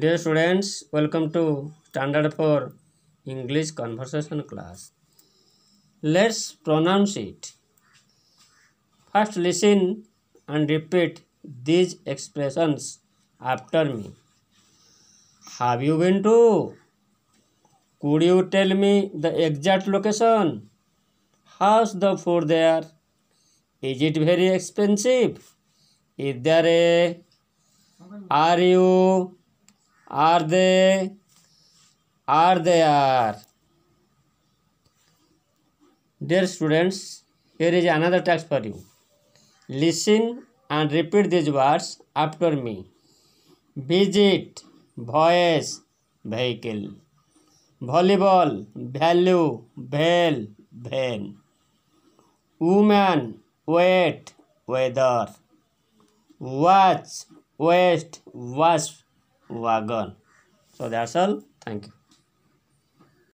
Dear students welcome to standard four English conversation class let's pronounce it first listen and repeat these expressions after me have you been to could you tell me the exact location how's the food there is it very expensive is there a are you Are they? Are they are? Dear students, here is another text for you. Listen and repeat these words after me. Visit, voice, vehicle. Volleyball, value, veil, vein. Woman, wait weather. Watch, waste, wasp. wagon so that's all thank you